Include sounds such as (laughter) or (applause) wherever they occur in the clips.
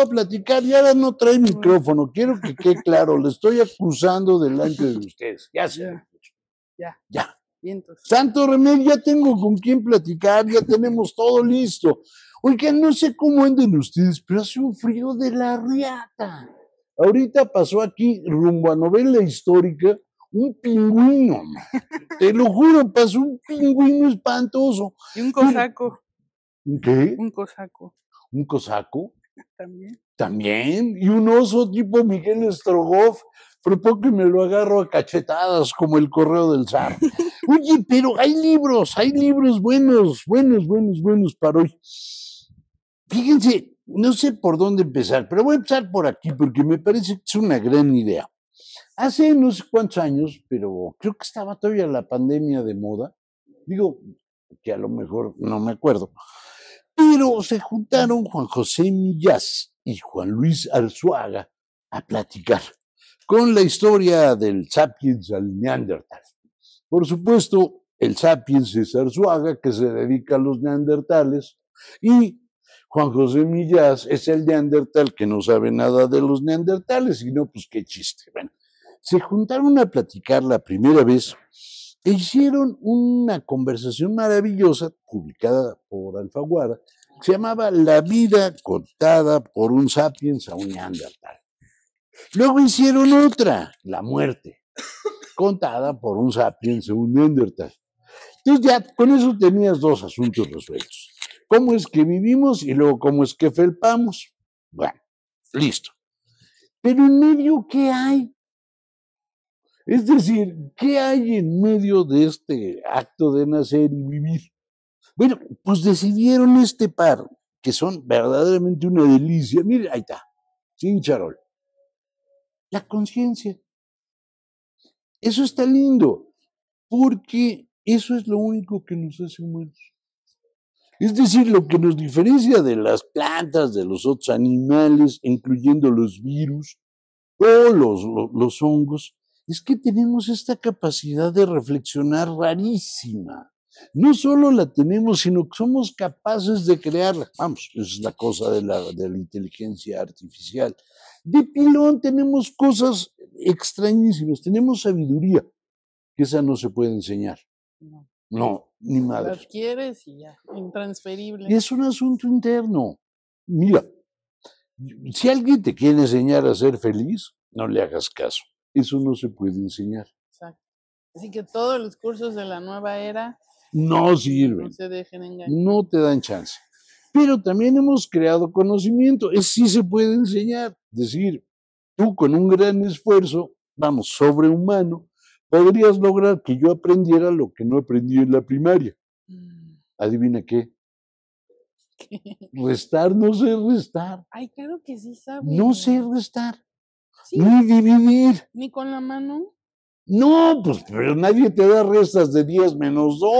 a platicar y ahora no trae micrófono. Quiero que quede claro, le estoy acusando delante de ustedes. Ya se ya. ya. ya. Santo remedio, ya tengo con quién platicar, ya tenemos todo listo. Oigan, no sé cómo anden ustedes, pero hace un frío de la riata. Ahorita pasó aquí, rumbo a novela histórica, un pingüino. Te lo juro, pasó un pingüino espantoso. Y un cosaco. ¿Qué? Un cosaco. ¿Un cosaco? También. También. Y un oso tipo Miguel Estrogoff. Propongo que me lo agarro a cachetadas como el correo del zar. (laughs) Oye, pero hay libros, hay libros buenos, buenos, buenos, buenos para hoy. Fíjense, no sé por dónde empezar, pero voy a empezar por aquí porque me parece que es una gran idea. Hace no sé cuántos años, pero creo que estaba todavía la pandemia de moda. Digo, que a lo mejor no me acuerdo. Pero se juntaron Juan José Millás y Juan Luis Arzuaga a platicar con la historia del Sapiens al Neandertal. Por supuesto, el Sapiens es Arzuaga, que se dedica a los Neandertales, y Juan José Millás es el Neandertal que no sabe nada de los Neandertales, y no, pues qué chiste. Bueno, se juntaron a platicar la primera vez e hicieron una conversación maravillosa publicada por Alfaguara se llamaba La vida contada por un sapiens a un neandertal. Luego hicieron otra, La muerte, contada por un sapiens a un neandertal. Entonces ya con eso tenías dos asuntos resueltos. ¿Cómo es que vivimos y luego cómo es que felpamos? Bueno, listo. Pero en medio, ¿qué hay? Es decir, ¿qué hay en medio de este acto de nacer y vivir? Bueno, pues decidieron este par, que son verdaderamente una delicia. Mire, ahí está, sin charol. La conciencia. Eso está lindo, porque eso es lo único que nos hace humanos. Es decir, lo que nos diferencia de las plantas, de los otros animales, incluyendo los virus o los hongos, es que tenemos esta capacidad de reflexionar rarísima no solo la tenemos, sino que somos capaces de crearla. Vamos, es la cosa de la, de la inteligencia artificial. De pilón tenemos cosas extrañísimas, tenemos sabiduría, que esa no se puede enseñar. No, ni madre. La quieres y ya, intransferible. Es un asunto interno. Mira, si alguien te quiere enseñar a ser feliz, no le hagas caso. Eso no se puede enseñar. Exacto. Así que todos los cursos de la nueva era no sirven. No se dejen engañar. No te dan chance. Pero también hemos creado conocimiento. Es sí se puede enseñar. Decir, tú con un gran esfuerzo, vamos, sobrehumano, podrías lograr que yo aprendiera lo que no aprendí en la primaria. Mm. Adivina qué. (laughs) ¿Qué? Restar no sé restar. Ay, claro que sí sabes. No sé restar. Ni dividir. Ni con la mano. No, pues pero nadie te da restas de 10 menos 2,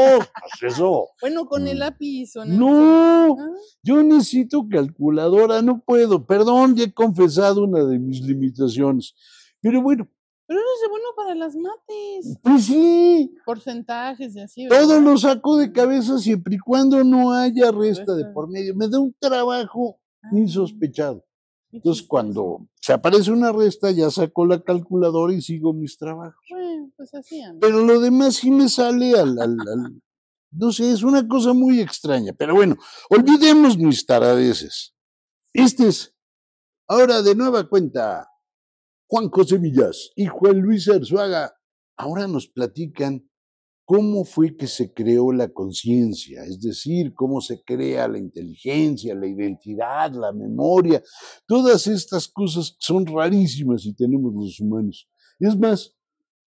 pues eso. (laughs) bueno, con el mm. lápiz. ¿o no, no yo necesito calculadora, no puedo. Perdón, ya he confesado una de mis limitaciones. Pero bueno. Pero eso es bueno para las mates. Pues sí. Porcentajes y así. Todo lo saco de cabeza siempre y cuando no haya resta de por medio. Me da un trabajo insospechado. Entonces, cuando se aparece una resta, ya saco la calculadora y sigo mis trabajos. Bueno, pues así Pero lo demás sí me sale al, al, al no sé, es una cosa muy extraña. Pero bueno, olvidemos mis taradeces. Este es, ahora de nueva cuenta, Juan José Villas y Juan Luis Arzuaga. Ahora nos platican cómo fue que se creó la conciencia, es decir, cómo se crea la inteligencia, la identidad, la memoria, todas estas cosas son rarísimas y tenemos los humanos. Es más,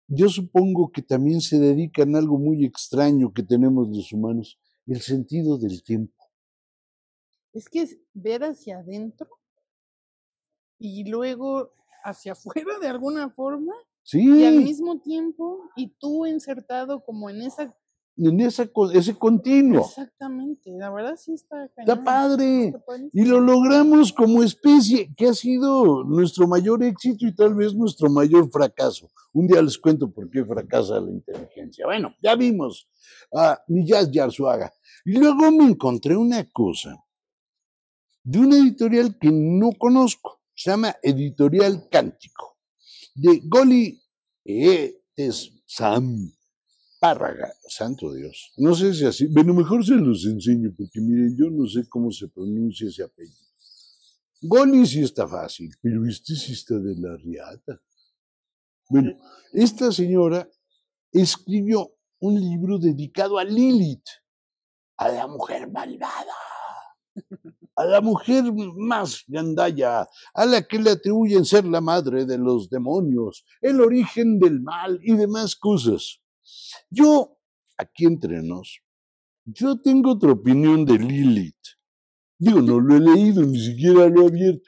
yo supongo que también se dedican a algo muy extraño que tenemos los humanos, el sentido del tiempo. Es que es ver hacia adentro y luego hacia (laughs) afuera de alguna forma Sí. Y al mismo tiempo, y tú insertado como en esa... En esa, ese continuo. Exactamente, la verdad sí está... Está padre. y lo logramos como especie, que ha sido nuestro mayor éxito y tal vez nuestro mayor fracaso. Un día les cuento por qué fracasa la inteligencia. Bueno, ya vimos a Millás Yarzuaga. Y luego me encontré una cosa de una editorial que no conozco, se llama Editorial Cántico de Goli es Sam Párraga, santo Dios. No sé si así, bueno, mejor se los enseño, porque miren, yo no sé cómo se pronuncia ese apellido. Goli sí está fácil, pero este sí está de la riata. Bueno, esta señora escribió un libro dedicado a Lilith, a la mujer malvada la mujer más gandaya, a la que le atribuyen ser la madre de los demonios, el origen del mal y demás cosas. Yo, aquí entre nos, yo tengo otra opinión de Lilith. Digo, no lo he leído, ni siquiera lo he abierto.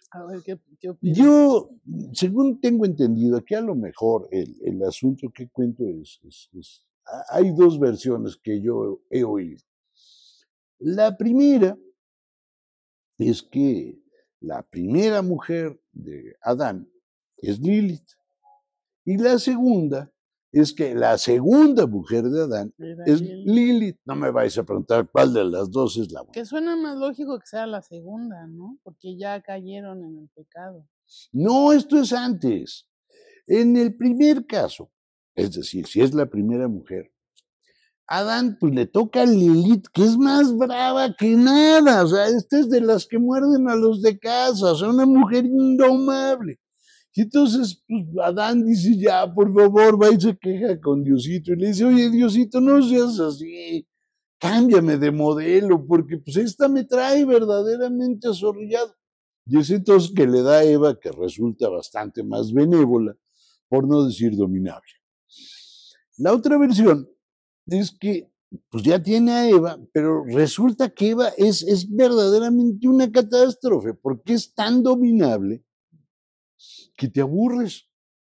Yo, según tengo entendido, que a lo mejor el, el asunto que cuento es, hay dos versiones que yo he oído. La primera es que la primera mujer de Adán es Lilith. Y la segunda es que la segunda mujer de Adán es Lilith. No me vais a preguntar cuál de las dos es la buena. Que suena más lógico que sea la segunda, ¿no? Porque ya cayeron en el pecado. No, esto es antes. En el primer caso, es decir, si es la primera mujer, Adán pues le toca a Lilith, que es más brava que nada, o sea, esta es de las que muerden a los de casa, o sea, una mujer indomable. Y entonces, pues Adán dice, ya, por favor, va y se queja con Diosito y le dice, oye, Diosito, no seas así, cámbiame de modelo, porque pues esta me trae verdaderamente azorrillado. Y es entonces que le da a Eva, que resulta bastante más benévola, por no decir dominable. La otra versión es que pues ya tiene a Eva, pero resulta que Eva es, es verdaderamente una catástrofe, porque es tan dominable que te aburres.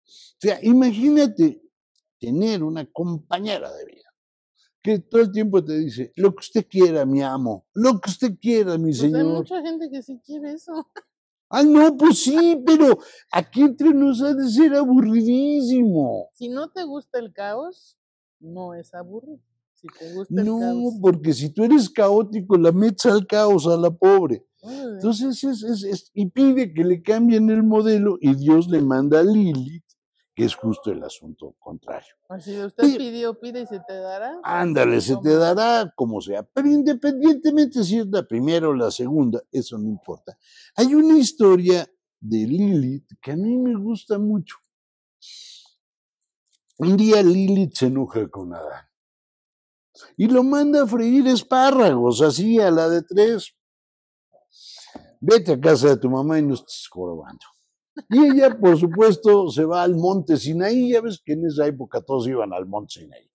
O sea, imagínate tener una compañera de vida que todo el tiempo te dice, lo que usted quiera, mi amo, lo que usted quiera, mi pues señor. Hay mucha gente que sí quiere eso. Ah, no, pues sí, pero aquí entre nos ha de ser aburridísimo. Si no te gusta el caos, no es aburrido. no, porque si tú eres caótico, la metes al caos, a la pobre. Entonces, es, es, es, y pide que le cambien el modelo y Dios le manda a Lilith, que es justo el asunto contrario. si usted pidió, pide y se te dará. Ándale, se te dará como sea, pero independientemente si es la primera o la segunda, eso no importa. Hay una historia de Lilith que a mí me gusta mucho. Un día Lilith se enoja con Adán y lo manda a freír espárragos, así a la de tres. Vete a casa de tu mamá y no estés jorobando. Y ella, por supuesto, se va al monte Sinaí. Ya ves que en esa época todos iban al monte Sinaí.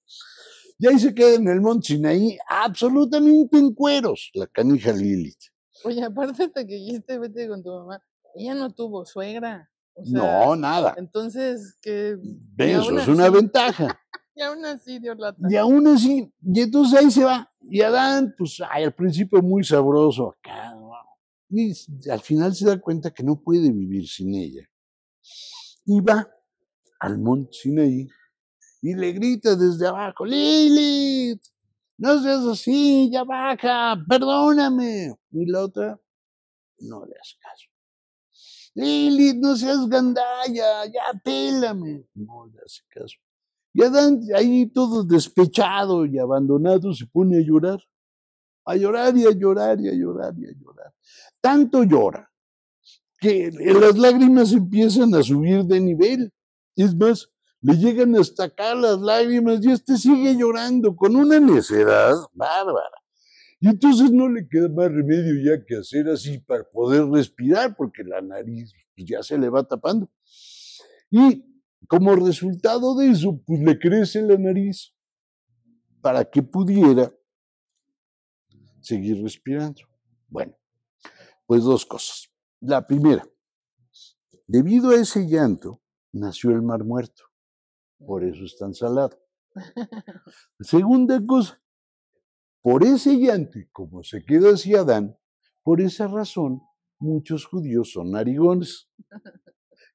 Y ahí se queda en el monte Sinaí absolutamente en cueros, la canija Lilith. Oye, aparte de que dijiste vete con tu mamá, ella no tuvo suegra no, nada. Entonces, que... Eso es una (laughs) ventaja. Y aún así la la Y aún así, y entonces ahí se va. Y Adán, pues, al principio muy sabroso acá. Y al final se da cuenta que no puede vivir sin ella. Y va al monte Sinaí y le grita desde abajo, Lilith, no seas así, ya baja, perdóname. Y la otra no le hace caso. Lili, no seas gandalla, ya pélame. No le hace caso. Y Adán, ahí todo despechado y abandonado, se pone a llorar. A llorar y a llorar y a llorar y a llorar. Tanto llora que las lágrimas empiezan a subir de nivel. Es más, le llegan hasta acá las lágrimas y este sigue llorando con una necedad bárbara. Y entonces no le queda más remedio ya que hacer así para poder respirar, porque la nariz pues, ya se le va tapando. Y como resultado de eso, pues le crece la nariz para que pudiera seguir respirando. Bueno, pues dos cosas. La primera, debido a ese llanto, nació el mar muerto. Por eso es tan salado. (laughs) Segunda cosa, por ese llanto como se quedó así Adán, por esa razón muchos judíos son narigones.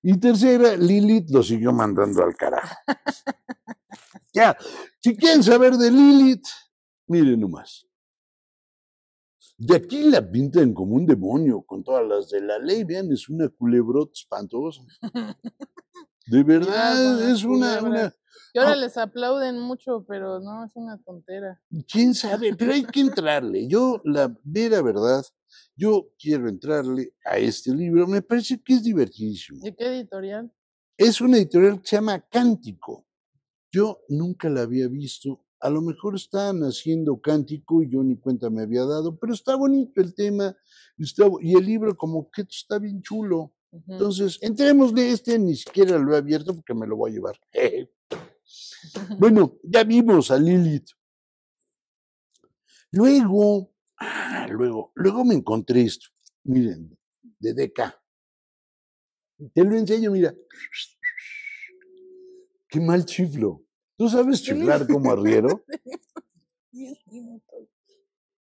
Y tercera, Lilith lo siguió mandando al carajo. (laughs) Ya, si quieren saber de Lilith, miren nomás. De aquí la pintan como un demonio con todas las de la ley. Vean, es una culebrota espantosa. (laughs) De verdad, es una, y ahora ah. les aplauden mucho, pero no, es una tontera. ¿Quién sabe? Pero hay que entrarle. Yo, la mera verdad, yo quiero entrarle a este libro. Me parece que es divertidísimo. ¿De qué editorial? Es una editorial que se llama Cántico. Yo nunca la había visto. A lo mejor están haciendo cántico y yo ni cuenta me había dado, pero está bonito el tema. y el libro como que está bien chulo entonces entremos de este ni siquiera lo he abierto porque me lo voy a llevar. (laughs) bueno, ya vimos a Lilith. Luego, ah, luego, luego me encontré esto, miren, de DK. Te lo enseño, mira. Qué mal chiflo. ¿Tú sabes chiflar como arriero? (laughs)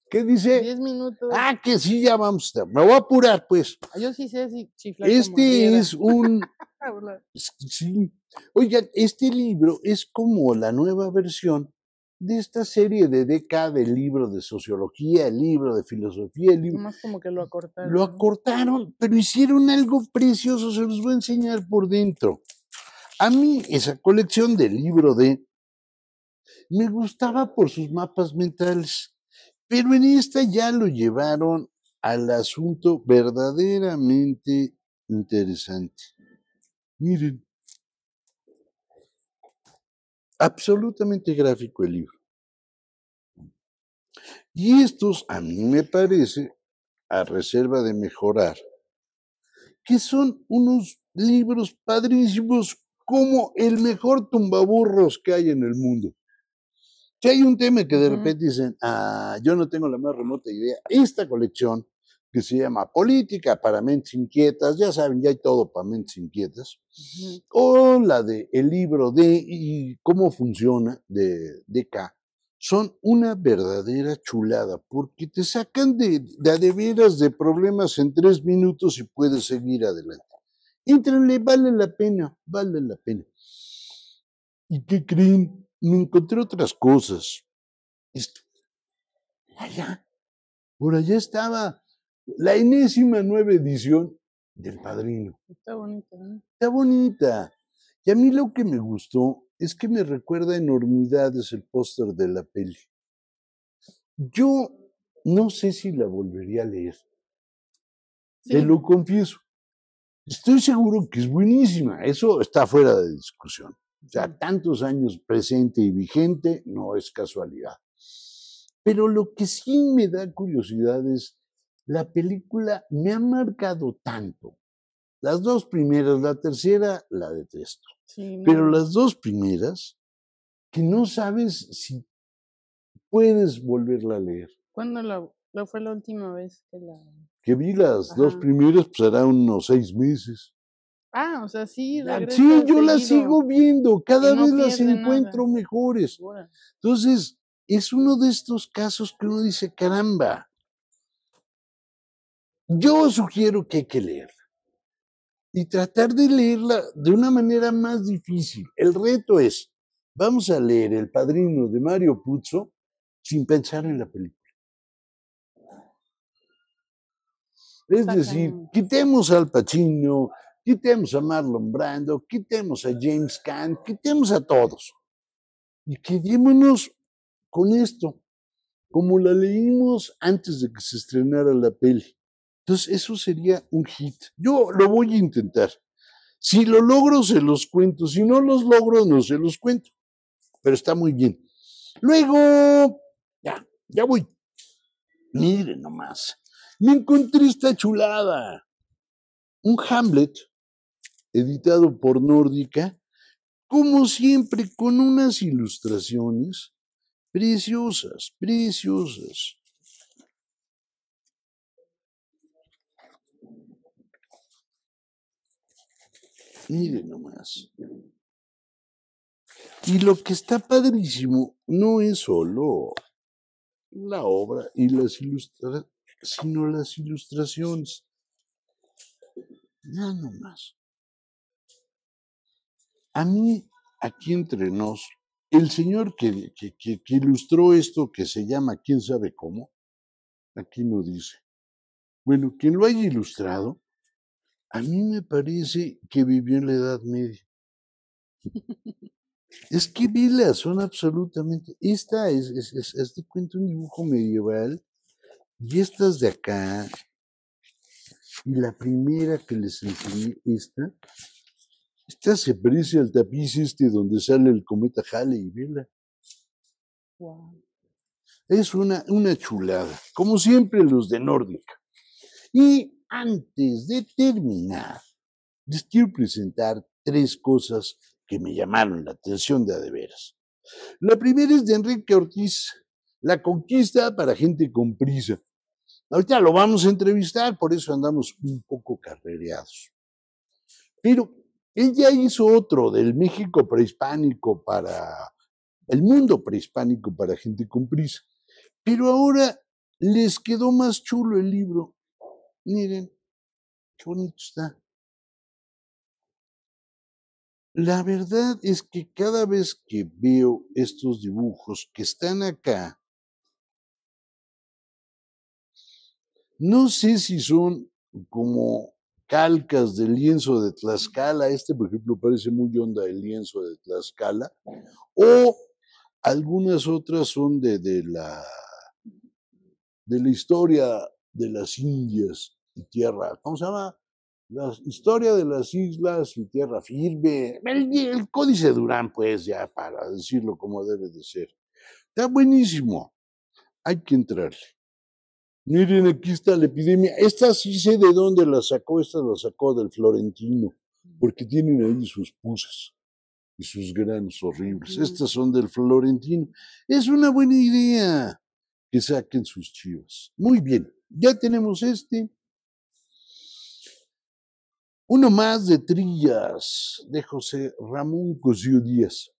¿Qué dice? Diez minutos. Ah, que sí, ya vamos. Me voy a apurar, pues. Ah, yo sí sé si chiflar. Este es un. (laughs) sí. Oigan, este libro es como la nueva versión de esta serie de décadas, de libro de sociología, el libro de filosofía, el libro. Más como que lo acortaron. Lo acortaron, pero hicieron algo precioso, se los voy a enseñar por dentro. A mí, esa colección del libro de. Me gustaba por sus mapas mentales pero en esta ya lo llevaron al asunto verdaderamente interesante. Miren, absolutamente gráfico el libro. Y estos, a mí me parece, a reserva de mejorar, que son unos libros padrísimos como el mejor tumbaburros que hay en el mundo. Si hay un tema que de repente dicen, ah, yo no tengo la más remota idea, esta colección que se llama Política para Mentes Inquietas, ya saben, ya hay todo para Mentes Inquietas, o la de El libro de y cómo funciona de, de K, son una verdadera chulada, porque te sacan de, de, de de problemas en tres minutos y puedes seguir adelante. Entrenle, vale la pena, vale la pena. ¿Y qué creen? me encontré otras cosas. Allá, por allá estaba la enésima nueva edición del Padrino. Está bonita, ¿no? Está bonita. Y a mí lo que me gustó es que me recuerda enormidades el póster de la peli. Yo no sé si la volvería a leer. Te lo confieso. Estoy seguro que es buenísima, eso está fuera de discusión sea, tantos años presente y vigente, no es casualidad. Pero lo que sí me da curiosidad es, la película me ha marcado tanto. Las dos primeras, la tercera la detesto. pero las dos primeras, que no sabes si puedes volverla a leer. ¿Cuándo la, fue la última vez que la... Que vi las dos primeras, pues hará unos seis meses. Ah, o sea, sí. Sí, yo la sigo viendo, cada vez las encuentro mejores. Entonces, es uno de estos casos que uno dice, caramba, yo sugiero que hay que leerla y tratar de leerla de una manera más difícil. El reto es, vamos a leer El Padrino de Mario Puzo sin pensar en la película. Es decir, quitemos al Pacino, quitemos a Marlon Brando, quitemos a James Caan, quitemos a todos. Y quedémonos con esto, como la leímos antes de que se estrenara la peli. Entonces, eso sería un hit. Yo lo voy a intentar. Si lo logro, se los cuento. Si no los logro, no se los cuento. Pero está muy bien. Luego, ya, ya voy. Miren nomás. Me encontré esta chulada. Un Hamlet editado por Nórdica, como siempre, con unas ilustraciones preciosas, preciosas. Miren nomás. Y lo que está padrísimo no es solo la obra y las ilustraciones, sino las ilustraciones. Ya nomás. A mí, aquí entre nos, el señor que, ilustró esto que se llama quién sabe cómo, aquí no dice. Bueno, quien lo haya ilustrado, a mí me parece que vivió en la Edad Media. Es que vilas son absolutamente. Esta es, este de cuento un dibujo medieval. Y estas de acá. Y la primera que les enseñé, esta, esta se parece al tapiz este donde sale el cometa Halley, vela. Es una, una chulada, como siempre los de Nórdica. Y antes de terminar, les quiero presentar tres cosas que me llamaron la atención de adeveras. La primera es de Enrique Ortiz, La conquista para gente con prisa. Ahorita lo vamos a entrevistar, por eso andamos un poco carrereados. Pero él ya hizo otro del México prehispánico para el mundo prehispánico para gente con prisa. Pero ahora les quedó más chulo el libro. Miren, qué bonito está. La verdad es que cada vez que veo estos dibujos que están acá, no sé si son como calcas del lienzo de Tlaxcala, este por ejemplo parece muy honda el lienzo de Tlaxcala, o algunas otras son de, de, la, de la historia de las Indias y tierra, ¿cómo se llama? La historia de las islas y tierra firme, el, el códice Durán, pues ya para decirlo como debe de ser. Está buenísimo, hay que entrarle miren, aquí está la epidemia. Esta sí sé de dónde la sacó, esta la sacó del florentino, porque tienen ahí sus pusas y sus granos horribles. Estas son del florentino. Es una buena idea que saquen sus chivas. Muy bien, ya tenemos este. Uno más de trillas de José Ramón Cosío Díaz.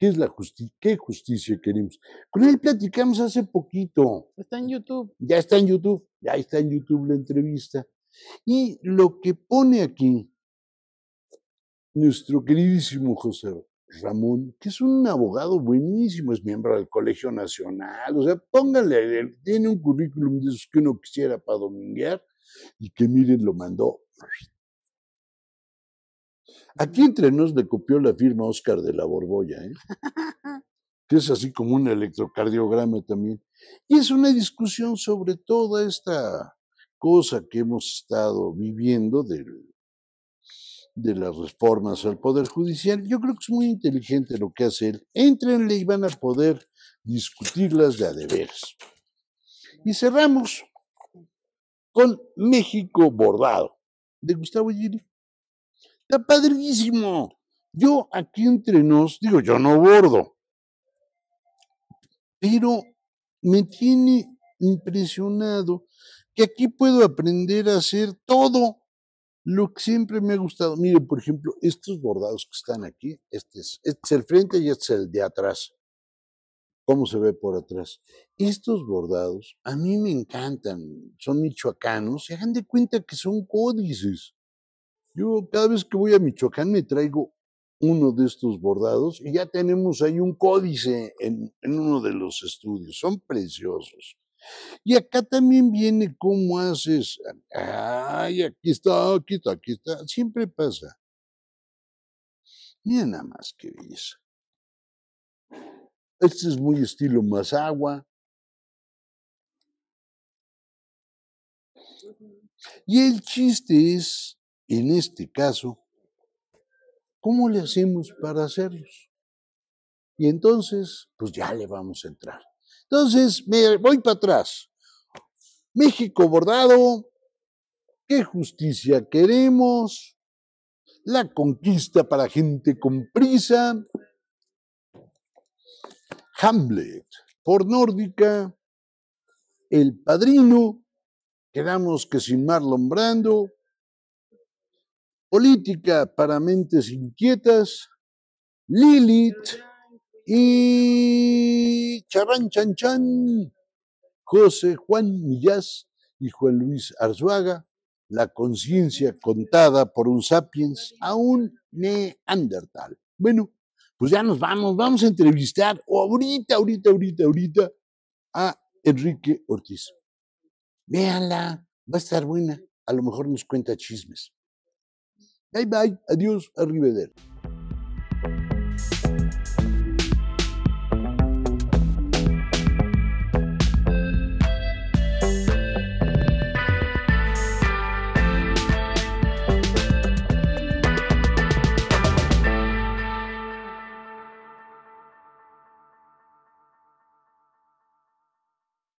¿Qué es la justicia? queremos? Con él platicamos hace poquito. Está en YouTube. Ya está en YouTube. Ya está en YouTube la entrevista. Y lo que pone aquí nuestro queridísimo José Ramón, que es un abogado buenísimo, es miembro del Colegio Nacional, o sea, póngale, tiene un currículum de esos que uno quisiera para dominguear y que miren, lo mandó Aquí entre nos le copió la firma Oscar de la Borbolla, ¿eh? (laughs) que es así como un electrocardiograma también. Y es una discusión sobre toda esta cosa que hemos estado viviendo de las reformas al Poder Judicial. Yo creo que es muy inteligente lo que hace él. Entrenle y van a poder discutirlas de a deberes. Y cerramos con México Bordado, de Gustavo Gili. Está padrísimo. Yo aquí entre nos, digo, yo no bordo, pero me tiene impresionado que aquí puedo aprender a hacer todo lo que siempre me ha gustado. Mire, por ejemplo, estos bordados que están aquí, este es, este es el frente y este es el de atrás. ¿Cómo se ve por atrás? Estos bordados a mí me encantan, son michoacanos, se hagan de cuenta que son códices. Yo cada vez que voy a Michoacán me traigo uno de estos bordados y ya tenemos ahí un códice en, en uno de los estudios. Son preciosos. Y acá también viene cómo haces. Ay, aquí está, aquí está, aquí está. Siempre pasa. Mira nada más que belleza. Este es muy estilo más Y el chiste es en este caso, ¿cómo le hacemos para hacerlos? Y entonces, pues ya le vamos a entrar. Entonces, me voy para atrás. México bordado, ¿qué justicia queremos? La conquista para gente con prisa. Hamlet, por nórdica, El Padrino, quedamos que sin Marlon Brando, Política para mentes inquietas, Lilith y Charrán Chan Chan, José Juan Millás y Juan Luis Arzuaga, la conciencia contada por un sapiens a un neandertal. Bueno, pues ya nos vamos, vamos a entrevistar ahorita, ahorita, ahorita, ahorita a Enrique Ortiz. Véanla, va a estar buena, a lo mejor nos cuenta chismes. Bye bye, adiós, arrivederci.